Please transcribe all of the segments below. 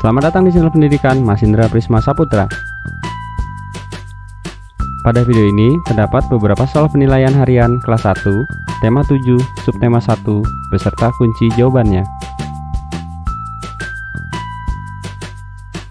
Selamat datang di channel pendidikan Mas Indra Prisma Saputra. Pada video ini terdapat beberapa soal penilaian harian kelas 1, tema 7, subtema 1, beserta kunci jawabannya.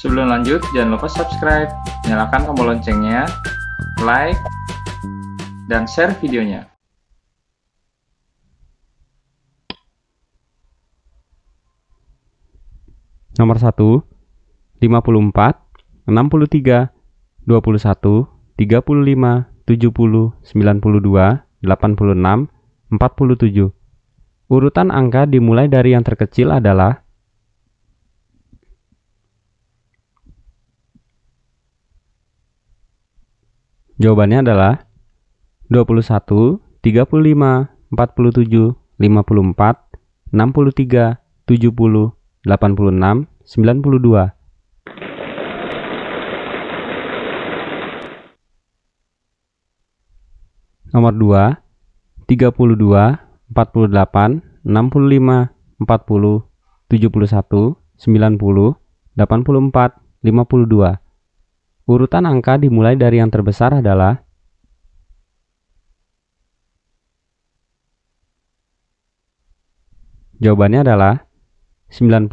Sebelum lanjut, jangan lupa subscribe, nyalakan tombol loncengnya, like, dan share videonya. Nomor 1, 54, 63, 21, 35, 70, 92, 86, 47. Urutan angka dimulai dari yang terkecil adalah Jawabannya adalah 21, 35, 47, 54, 63, 70, 86, 92. Nomor 2 32 48 65 40 71 90 84 52. Urutan angka dimulai dari yang terbesar adalah Jawabannya adalah 90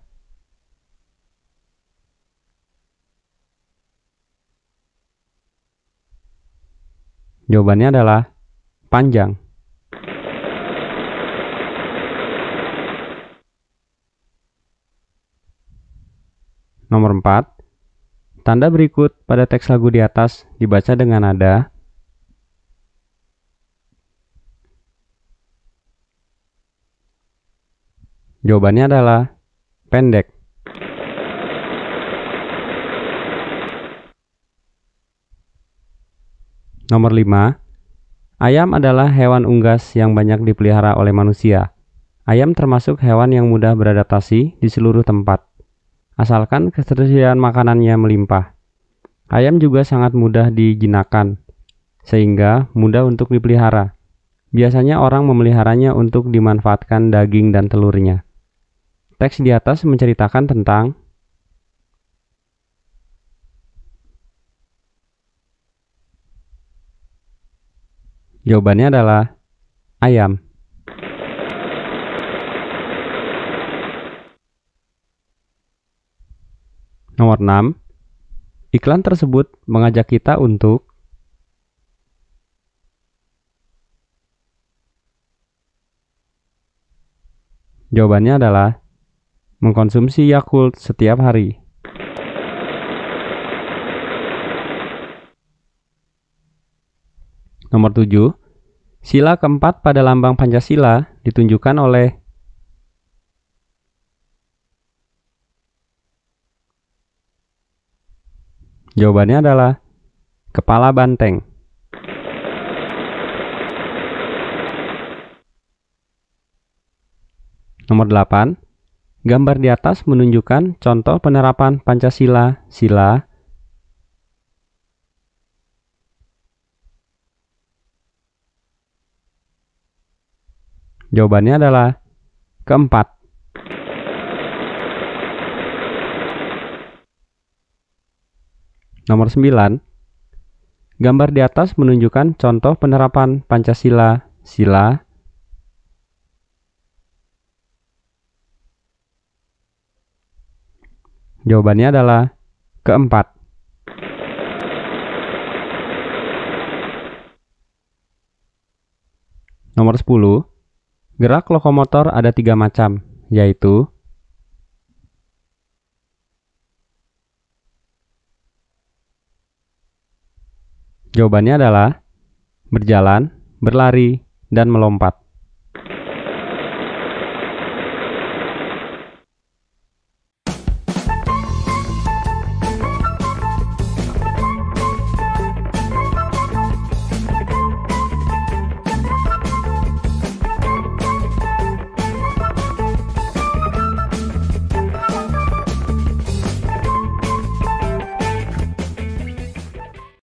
Jawabannya adalah panjang. Nomor 4. Tanda berikut pada teks lagu di atas dibaca dengan nada Jawabannya adalah pendek. Nomor 5. Ayam adalah hewan unggas yang banyak dipelihara oleh manusia. Ayam termasuk hewan yang mudah beradaptasi di seluruh tempat, asalkan ketersediaan makanannya melimpah. Ayam juga sangat mudah dijinakan, sehingga mudah untuk dipelihara. Biasanya orang memeliharanya untuk dimanfaatkan daging dan telurnya. Teks di atas menceritakan tentang Jawabannya adalah ayam. Nomor 6. Iklan tersebut mengajak kita untuk Jawabannya adalah mengkonsumsi Yakult setiap hari. Nomor 7. Sila keempat pada lambang Pancasila ditunjukkan oleh Jawabannya adalah kepala banteng. Nomor 8. Gambar di atas menunjukkan contoh penerapan Pancasila, sila, Jawabannya adalah keempat. Nomor 9. Gambar di atas menunjukkan contoh penerapan Pancasila, sila, Jawabannya adalah keempat. Nomor 10. Gerak lokomotor ada tiga macam, yaitu Jawabannya adalah berjalan, berlari, dan melompat.